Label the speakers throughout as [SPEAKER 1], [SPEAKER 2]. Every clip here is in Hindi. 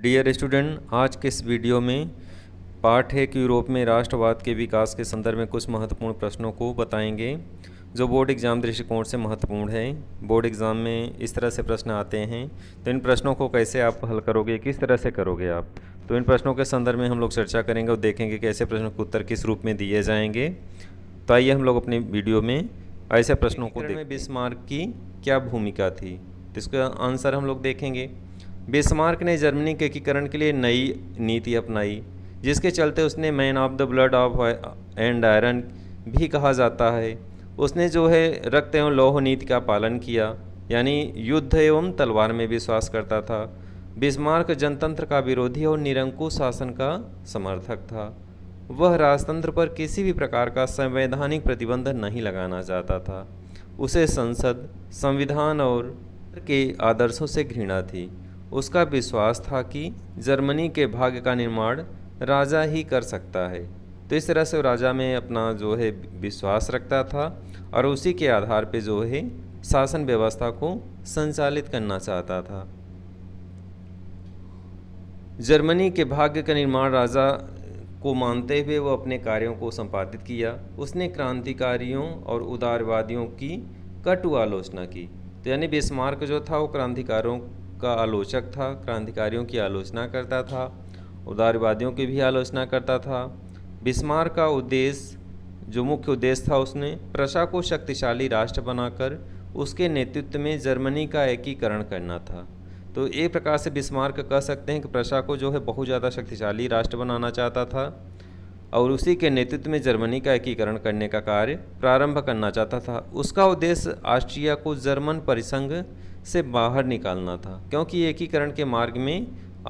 [SPEAKER 1] डियर स्टूडेंट आज के इस वीडियो में पाठ है कि यूरोप में राष्ट्रवाद के विकास के संदर्भ में कुछ महत्वपूर्ण प्रश्नों को बताएंगे जो बोर्ड एग्ज़ाम दृष्टिकोण से महत्वपूर्ण है बोर्ड एग्ज़ाम में इस तरह से प्रश्न आते हैं तो इन प्रश्नों को कैसे आप हल करोगे किस तरह से करोगे आप तो इन प्रश्नों के संदर्भ में हम लोग चर्चा करेंगे और देखेंगे कि ऐसे प्रश्नों के उत्तर किस रूप में दिए जाएंगे तो आइए हम लोग अपने वीडियो में ऐसे प्रश्नों को देखें बीस मार्क की क्या भूमिका थी तो इसका आंसर हम लोग देखेंगे बेसमार्क ने जर्मनी के एकीकरण के लिए नई नीति अपनाई जिसके चलते उसने man of the blood of and iron भी कहा जाता है उसने जो है रक्त एवं लौह नीति का पालन किया यानी युद्ध एवं तलवार में विश्वास करता था बिस्मार्क जनतंत्र का विरोधी और निरंकुश शासन का समर्थक था वह राजतंत्र पर किसी भी प्रकार का संवैधानिक प्रतिबंध नहीं लगाना चाहता था उसे संसद संविधान और के आदर्शों से घृणा थी उसका विश्वास था कि जर्मनी के भाग्य का निर्माण राजा ही कर सकता है तो इस तरह से राजा में अपना जो है विश्वास रखता था और उसी के आधार पर जो है शासन व्यवस्था को संचालित करना चाहता था जर्मनी के भाग्य का निर्माण राजा को मानते हुए वो अपने कार्यों को संपादित किया उसने क्रांतिकारियों और उदारवादियों की कटु आलोचना की तो यानी बेस्मार्क जो था वो क्रांतिकारों का आलोचक था क्रांतिकारियों की आलोचना करता था उदारवादियों की भी आलोचना करता था बिस्मार का उद्देश्य जो मुख्य उद्देश्य था उसने प्रशा को शक्तिशाली राष्ट्र बनाकर उसके नेतृत्व में जर्मनी का एकीकरण करना था तो एक प्रकार से बिस्मार्क कह सकते हैं कि प्रशा को जो है बहुत ज़्यादा शक्तिशाली राष्ट्र बनाना चाहता था और उसी के नेतृत्व में जर्मनी का एकीकरण करने का कार्य प्रारंभ करना चाहता था उसका उद्देश्य ऑस्ट्रिया को जर्मन परिसंघ से बाहर निकालना था क्योंकि एकीकरण के मार्ग में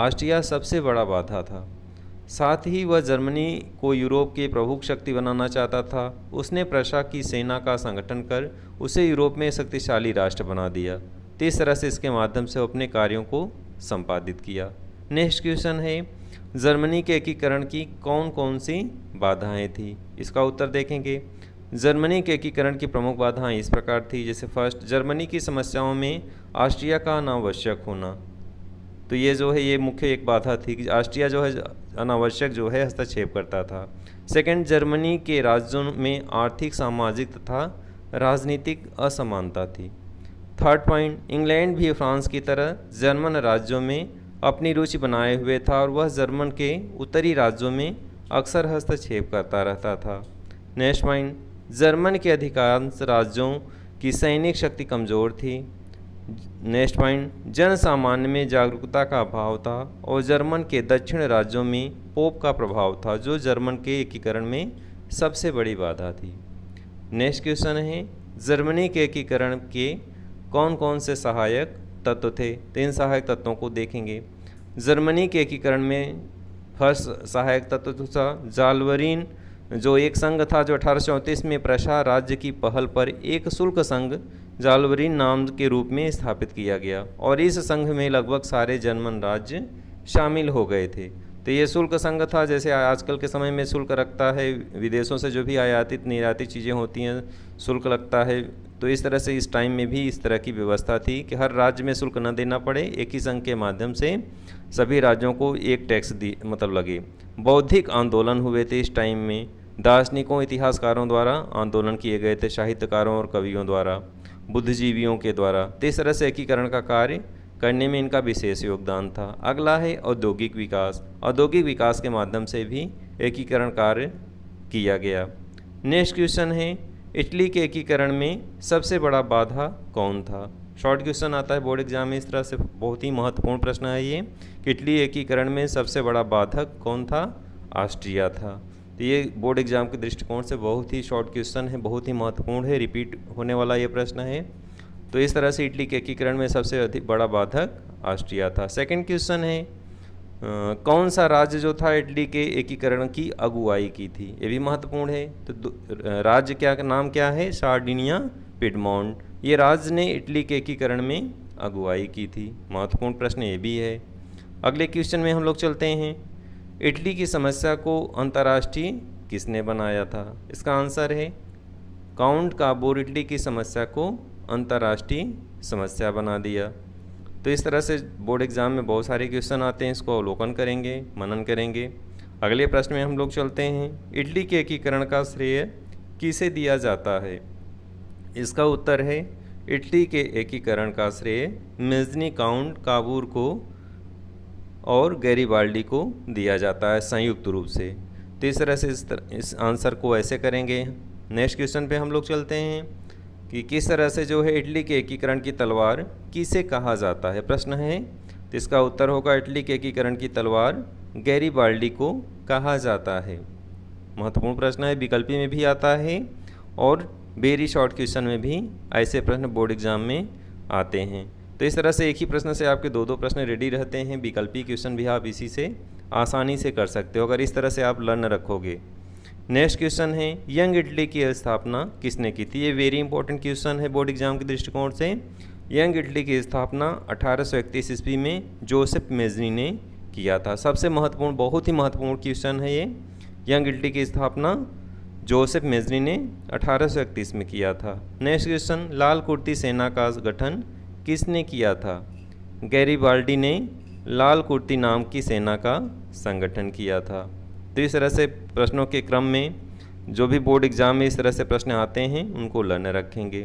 [SPEAKER 1] ऑस्ट्रिया सबसे बड़ा बाधा था साथ ही वह जर्मनी को यूरोप के प्रमुख शक्ति बनाना चाहता था उसने प्रशा की सेना का संगठन कर उसे यूरोप में शक्तिशाली राष्ट्र बना दिया इस तरह से इसके माध्यम से अपने कार्यों को संपादित किया नेक्स्ट क्वेश्चन है जर्मनी के एकीकरण की कौन कौन सी बाधाएं थी इसका उत्तर देखेंगे जर्मनी के एकीकरण की प्रमुख बाधाएं इस प्रकार थी जैसे फर्स्ट जर्मनी की समस्याओं में ऑस्ट्रिया का अनावश्यक होना तो ये जो है ये मुख्य एक बाधा थी कि ऑस्ट्रिया जो है अनावश्यक जो है हस्तक्षेप करता था सेकंड जर्मनी के राज्यों में आर्थिक सामाजिक तथा राजनीतिक असमानता थी थर्ड पॉइंट इंग्लैंड भी फ्रांस की तरह जर्मन राज्यों में अपनी रुचि बनाए हुए था और वह जर्मन के उत्तरी राज्यों में अक्सर हस्तक्षेप करता रहता था नेक्स्ट पॉइंट जर्मन के अधिकांश राज्यों की सैनिक शक्ति कमज़ोर थी नेक्स्ट पॉइंट जन सामान्य में जागरूकता का अभाव था और जर्मन के दक्षिण राज्यों में पोप का प्रभाव था जो जर्मन के एकीकरण में सबसे बड़ी बाधा थी नेक्स्ट क्वेश्चन है जर्मनी के एकीकरण के कौन कौन से सहायक तत्व थे तीन तो सहायक तत्वों को देखेंगे जर्मनी के एकीकरण में फर्स्ट सहायक तत्व था जालवरीन जो एक संघ था जो अठारह में प्रशा राज्य की पहल पर एक शुल्क संघ जालवरी नाम के रूप में स्थापित किया गया और इस संघ में लगभग सारे जर्मन राज्य शामिल हो गए थे तो ये शुल्क संघ था जैसे आजकल के समय में शुल्क रखता है विदेशों से जो भी आयातित निर्यातित चीज़ें होती हैं शुल्क लगता है तो इस तरह से इस टाइम में भी इस तरह की व्यवस्था थी कि हर राज्य में शुल्क न देना पड़े एक ही संघ के माध्यम से सभी राज्यों को एक टैक्स दी मतलब लगे बौद्धिक आंदोलन हुए थे इस टाइम में दार्शनिकों इतिहासकारों द्वारा आंदोलन किए गए थे साहित्यकारों और कवियों द्वारा बुद्धिजीवियों के द्वारा तो इस तरह से एकीकरण का कार्य करने में इनका विशेष योगदान था अगला है औद्योगिक विकास औद्योगिक विकास के माध्यम से भी एकीकरण कार्य किया गया नेक्स्ट क्वेश्चन है इटली के एकीकरण में सबसे बड़ा बाधा कौन था शॉर्ट क्वेश्चन आता है बोर्ड एग्जाम में इस तरह से बहुत ही महत्वपूर्ण प्रश्न है ये कि इटली एकीकरण में सबसे बड़ा बाधक कौन था ऑस्ट्रिया था तो ये बोर्ड एग्ज़ाम के दृष्टिकोण से बहुत ही शॉर्ट क्वेश्चन है बहुत ही महत्वपूर्ण है रिपीट होने वाला ये प्रश्न है तो इस तरह से इटली के एकीकरण में सबसे अधिक बड़ा बाधक ऑस्ट्रिया था सेकंड क्वेश्चन है आ, कौन सा राज्य जो था इटली के एकीकरण की अगुवाई की थी ये भी महत्वपूर्ण है तो राज्य क्या नाम क्या है सार्डिनिया पिडमोंट ये राज्य ने इटली के एकीकरण में अगुवाई की थी महत्वपूर्ण प्रश्न ये भी है अगले क्वेश्चन में हम लोग चलते हैं इटली की समस्या को अंतर्राष्ट्रीय किसने बनाया था इसका आंसर है काउंट काबोर इटली की समस्या को अंतर्राष्ट्रीय समस्या बना दिया तो इस तरह से बोर्ड एग्ज़ाम में बहुत सारे क्वेश्चन आते हैं इसको अवलोकन करेंगे मनन करेंगे अगले प्रश्न में हम लोग चलते हैं इटली के एकीकरण का श्रेय किसे दिया जाता है इसका उत्तर है इटली के एकीकरण का श्रेय मेजनी काउंट काबूर को और गैरी बाल्डी को दिया जाता है संयुक्त रूप से तो इस तरह से इस, तर, इस आंसर को ऐसे करेंगे नेक्स्ट क्वेश्चन पे हम लोग चलते हैं कि किस तरह से जो है इटली के एकीकरण की तलवार किसे कहा जाता है प्रश्न है तो इसका उत्तर होगा इटली के एकीकरण की तलवार गैरी बाल्डी को कहा जाता है महत्वपूर्ण प्रश्न है विकल्पी में भी आता है और बेरी शॉर्ट क्वेश्चन में भी ऐसे प्रश्न बोर्ड एग्जाम में आते हैं तो इस तरह से एक ही प्रश्न से आपके दो दो प्रश्न रेडी रहते हैं विकल्पी क्वेश्चन भी आप इसी से आसानी से कर सकते हो अगर इस तरह से आप लर्न रखोगे नेक्स्ट क्वेश्चन है यंग इटली की स्थापना किसने की थी ये वेरी इंपॉर्टेंट क्वेश्चन है बोर्ड एग्जाम के दृष्टिकोण से यंग इटली की स्थापना अठारह सौ इकतीस ईस्वी में जोसेफ मेजनी ने किया था सबसे महत्वपूर्ण बहुत ही महत्वपूर्ण क्वेश्चन है ये यंग इटली की स्थापना जोसेफ मेजनी ने अठारह में किया था नेक्स्ट क्वेश्चन लाल कुर्ती सेना का गठन किसने किया था गैरीबाल्डी ने लाल कुर्ती नाम की सेना का संगठन किया था तो इस तरह से प्रश्नों के क्रम में जो भी बोर्ड एग्जाम में इस तरह से प्रश्न आते हैं उनको लर्न रखेंगे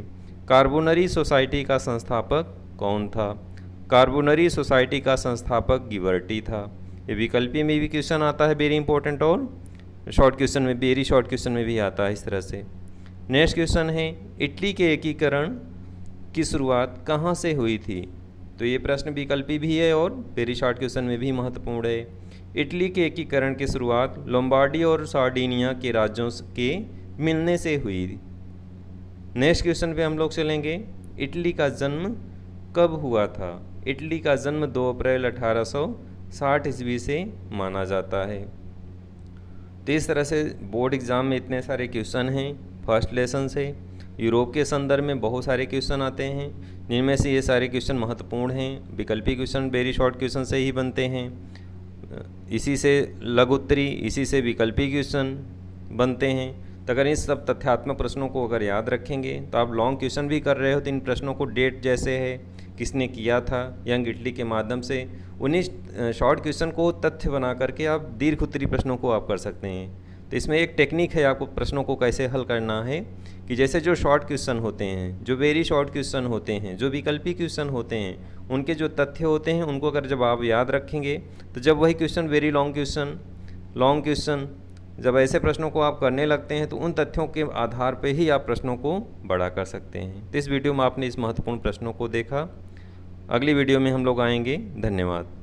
[SPEAKER 1] कार्बोनरी सोसाइटी का संस्थापक कौन था कार्बोनरी सोसाइटी का संस्थापक गिवर्टी था ये विकल्पी में भी क्वेश्चन आता है वेरी इंपॉर्टेंट और शॉर्ट क्वेश्चन में वेरी शॉर्ट क्वेश्चन में भी आता है इस तरह से नेक्स्ट क्वेश्चन है इटली के एकीकरण की शुरुआत कहाँ से हुई थी तो ये प्रश्न विकल्पी भी, भी है और वेरी शॉर्ट क्वेश्चन में भी महत्वपूर्ण है इटली के एकीकरण की शुरुआत लोम्बार्डी और सार्डिनिया के राज्यों के मिलने से हुई नेक्स्ट क्वेश्चन पे हम लोग चलेंगे इटली का जन्म कब हुआ था इटली का जन्म 2 अप्रैल 1860 ईस्वी से माना जाता है तो इस तरह से बोर्ड एग्ज़ाम में इतने सारे क्वेश्चन हैं फर्स्ट लेसन से यूरोप के संदर्भ में बहुत सारे क्वेश्चन आते हैं जिनमें से ये सारे क्वेश्चन महत्वपूर्ण हैं विकल्पी क्वेश्चन वेरी शॉर्ट क्वेश्चन से ही बनते हैं इसी से लघु उत्तरी इसी से विकल्पी क्वेश्चन बनते हैं तो अगर इन सब तथ्यात्मक प्रश्नों को अगर याद रखेंगे तो आप लॉन्ग क्वेश्चन भी कर रहे हो तो इन प्रश्नों को डेट जैसे है किसने किया था यंग इटली के माध्यम से उन्हीं शॉर्ट क्वेश्चन को तथ्य बना करके आप दीर्घ उत्तरी प्रश्नों को आप कर सकते हैं तो इसमें एक टेक्निक है आपको प्रश्नों को कैसे हल करना है कि जैसे जो शॉर्ट क्वेश्चन होते हैं जो वेरी शॉर्ट क्वेश्चन होते हैं जो विकल्पी क्वेश्चन होते हैं उनके जो तथ्य होते हैं उनको अगर जब आप याद रखेंगे तो जब वही question very long question long question जब ऐसे प्रश्नों को आप करने लगते हैं तो उन तथ्यों के आधार पर ही आप प्रश्नों को बड़ा कर सकते हैं तो इस वीडियो में आपने इस महत्वपूर्ण प्रश्नों को देखा अगली वीडियो में हम लोग आएंगे धन्यवाद